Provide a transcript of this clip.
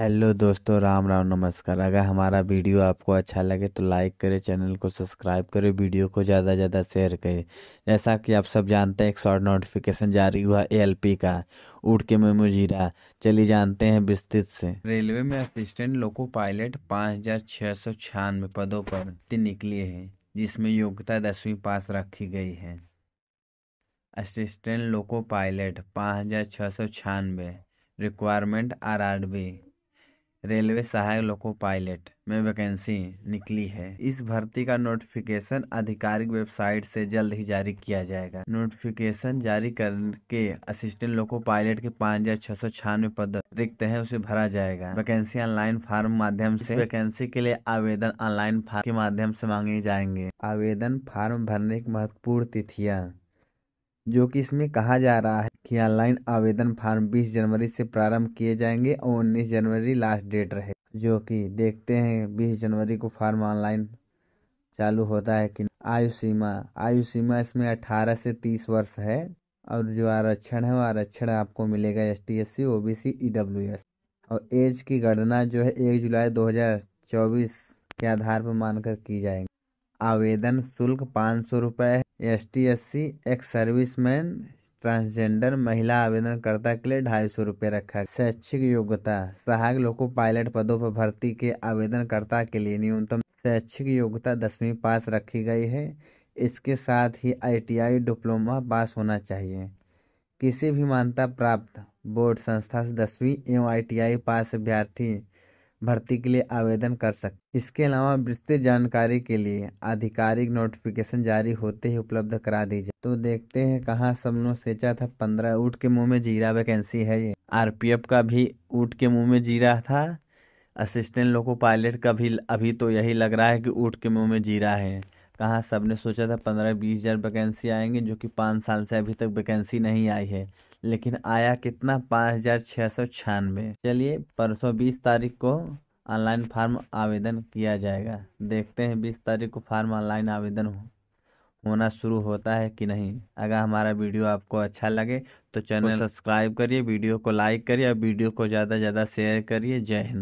hello दोस्तों राम राम नमस्कार अगर हमारा वीडियो आपको अच्छा लगे तो लाइक करें चैनल को सब्सक्राइब करें वीडियो को ज़्यादा से ज़्यादा शेयर करें जैसा कि आप सब जानते हैं एक शॉर्ट नोटिफिकेशन जारी हुआ पी का उठ के मेमो जीरा चलिए जानते हैं विस्तृत से रेलवे में असिस्टेंट लोको पायलट पाँच हज़ार छः सौ छियानवे पदों पर निकली है जिसमें योग्यता दसवीं पास रखी गई है असिस्टेंट लोको पायलट पाँच हज़ार छः सौ छियानवे requirement R R B railway सहायक लोको पायलट में वैकेंसी निकली है इस भर्ती का नोटिफिकेशन आधिकारिक वेबसाइट से जल्द ही जारी किया जाएगा नोटिफिकेशन जारी करके असिस्टेंट लोको पायलट के पाँच हजार छह सौ छियानवे पद रिक्त है उसे भरा जाएगा वैकेंसी ऑनलाइन फार्म माध्यम से वैकेंसी के लिए आवेदन ऑनलाइन फार्म के माध्यम से मांगे जाएंगे आवेदन फार्म भरने की महत्वपूर्ण तिथियाँ जो कि इसमें कहा जा रहा है कि ऑनलाइन आवेदन फॉर्म 20 जनवरी से प्रारंभ किए जाएंगे और 19 जनवरी लास्ट डेट रहे जो कि देखते हैं 20 जनवरी को फॉर्म ऑनलाइन चालू होता है कि आयु सीमा आयु सीमा इसमें 18 से 30 वर्ष है और जो आरक्षण है वो आरक्षण आपको मिलेगा S T S C O B C E W S और एज की गणना जो है एक जुलाई चौबीस के आधार पर मानकर की जाएगी आवेदन शुल्क पाँच सौ रुपये S T S C ex serviceman transgender महिला आवेदनकर्ता के लिए ढाई सौ रुपये रखा शैक्षिक योग्यता सहायक लोको पायलट पदों पर भर्ती के आवेदनकर्ता के लिए न्यूनतम शैक्षिक योग्यता दसवीं पास रखी गई है इसके साथ ही आईटीआई डिप्लोमा पास होना चाहिए किसी भी मान्यता प्राप्त बोर्ड संस्था से दसवीं एवं आईटीआई पास अभ्यर्थी भर्ती के लिए आवेदन कर सकते इसके अलावा विस्तृत जानकारी के लिए आधिकारिक नोटिफिकेशन जारी होते ही उपलब्ध करा दी जाए तो देखते हैं कहाँ सबनों सेचा था पंद्रह ऊट के मुंह में जीरा वैकेंसी है ये आरपीएफ का भी ऊट के मुंह में जीरा था असिस्टेंट लोको पायलट का भी अभी तो यही लग रहा है कि ऊट के मुंह में जीरा है कहाँ सब ने सोचा था पंद्रह बीस हज़ार वैकेंसी आएंगे जो कि पाँच साल से अभी तक वैकेंसी नहीं आई है लेकिन आया कितना पाँच हजार छः सौ छियानवे चलिए परसों बीस तारीख को ऑनलाइन फार्म आवेदन किया जाएगा देखते हैं बीस तारीख को फार्म ऑनलाइन आवेदन हो होना शुरू होता है कि नहीं अगर हमारा वीडियो आपको अच्छा लगे तो चैनल सब्सक्राइब करिए वीडियो को लाइक करिए और वीडियो को ज़्यादा से ज़्यादा शेयर करिए जय हिंद